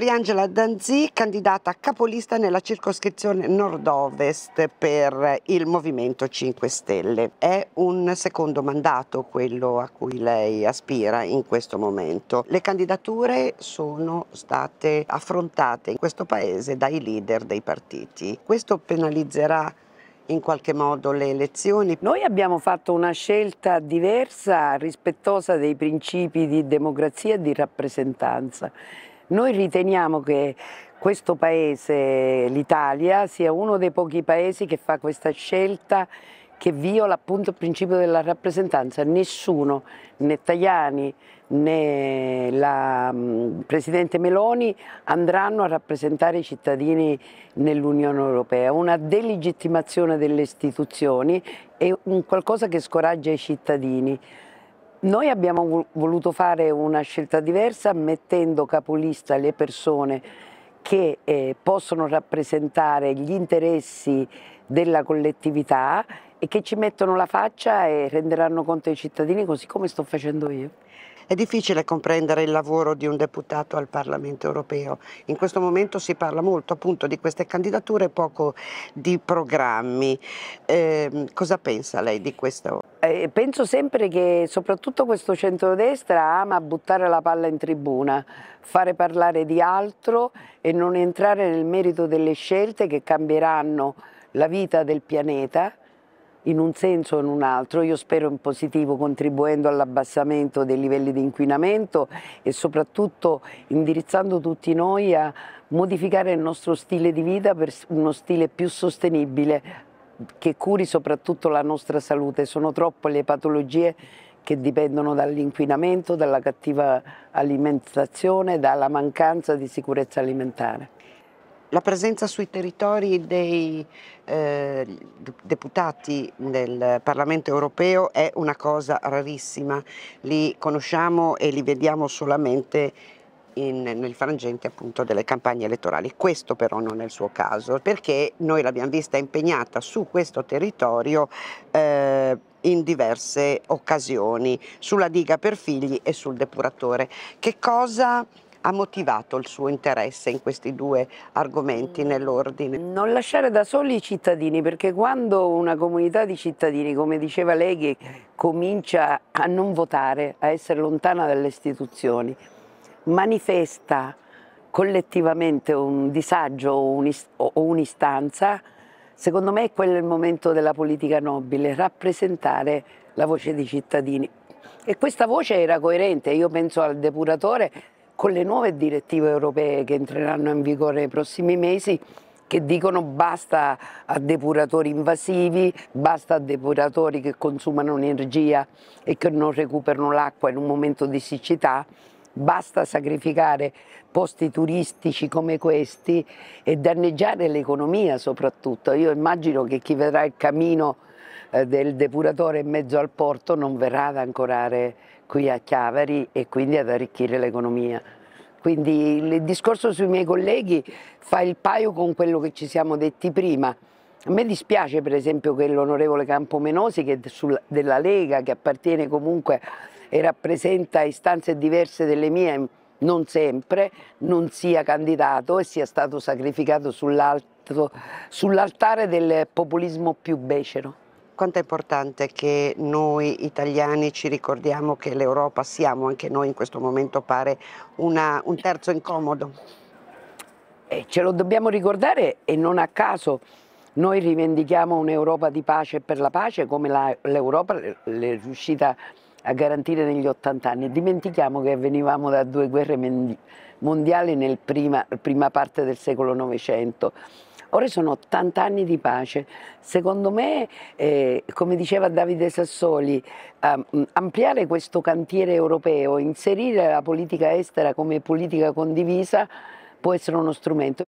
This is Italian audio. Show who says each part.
Speaker 1: Mariangela Danzi, candidata capolista nella circoscrizione nord-ovest per il Movimento 5 Stelle. È un secondo mandato quello a cui lei aspira in questo momento. Le candidature sono state affrontate in questo paese dai leader dei partiti. Questo penalizzerà in qualche modo le elezioni. Noi abbiamo fatto una scelta
Speaker 2: diversa, rispettosa dei principi di democrazia e di rappresentanza noi riteniamo che questo paese, l'Italia, sia uno dei pochi paesi che fa questa scelta che viola appunto il principio della rappresentanza. Nessuno, né Tajani né la mm, Presidente Meloni andranno a rappresentare i cittadini nell'Unione Europea. Una delegittimazione delle istituzioni è un qualcosa che scoraggia i cittadini. Noi abbiamo voluto fare una scelta diversa mettendo capolista le persone che eh, possono rappresentare gli interessi della collettività e che ci mettono la faccia e renderanno conto ai
Speaker 1: cittadini così come sto facendo io. È difficile comprendere il lavoro di un deputato al Parlamento europeo. In questo momento si parla molto appunto di queste candidature e poco di programmi. Eh, cosa pensa lei di questo? Eh, penso sempre
Speaker 2: che soprattutto questo centrodestra ama buttare la palla in tribuna, fare parlare di altro e non entrare nel merito delle scelte che cambieranno la vita del pianeta in un senso o in un altro, io spero in positivo contribuendo all'abbassamento dei livelli di inquinamento e soprattutto indirizzando tutti noi a modificare il nostro stile di vita per uno stile più sostenibile, che curi soprattutto la nostra salute. Sono troppe le patologie che dipendono dall'inquinamento, dalla cattiva alimentazione, dalla
Speaker 1: mancanza di sicurezza alimentare. La presenza sui territori dei eh, deputati del Parlamento europeo è una cosa rarissima, li conosciamo e li vediamo solamente in, nel frangente appunto delle campagne elettorali. Questo però non è il suo caso perché noi l'abbiamo vista impegnata su questo territorio eh, in diverse occasioni, sulla diga per figli e sul depuratore. Che cosa ha motivato il suo interesse in questi due argomenti mm. nell'ordine? Non lasciare da soli i
Speaker 2: cittadini, perché quando una comunità di cittadini, come diceva lei, che comincia a non votare, a essere lontana dalle istituzioni, manifesta collettivamente un disagio o un'istanza, secondo me è quello il momento della politica nobile, rappresentare la voce dei cittadini. E questa voce era coerente, io penso al depuratore con le nuove direttive europee che entreranno in vigore nei prossimi mesi che dicono basta a depuratori invasivi, basta a depuratori che consumano energia e che non recuperano l'acqua in un momento di siccità. Basta sacrificare posti turistici come questi e danneggiare l'economia soprattutto. Io immagino che chi vedrà il cammino eh, del depuratore in mezzo al porto non verrà ad ancorare qui a Chiaveri e quindi ad arricchire l'economia. Quindi il discorso sui miei colleghi fa il paio con quello che ci siamo detti prima. A me dispiace per esempio che l'onorevole Campomenosi, che della Lega, che appartiene comunque e rappresenta istanze diverse delle mie, non sempre, non sia candidato e sia stato sacrificato sull'altare
Speaker 1: del populismo più becero quanto è importante che noi italiani ci ricordiamo che l'Europa siamo, anche noi in questo momento pare, una, un terzo incomodo? E ce lo dobbiamo ricordare e non a caso noi
Speaker 2: rivendichiamo un'Europa di pace per la pace come l'Europa è riuscita a garantire negli 80 anni. Dimentichiamo che venivamo da due guerre mondiali nella prima, prima parte del secolo Novecento. Ora sono 80 anni di pace. Secondo me, eh, come diceva Davide Sassoli, eh, ampliare questo cantiere europeo, inserire la politica estera come politica condivisa può essere uno strumento.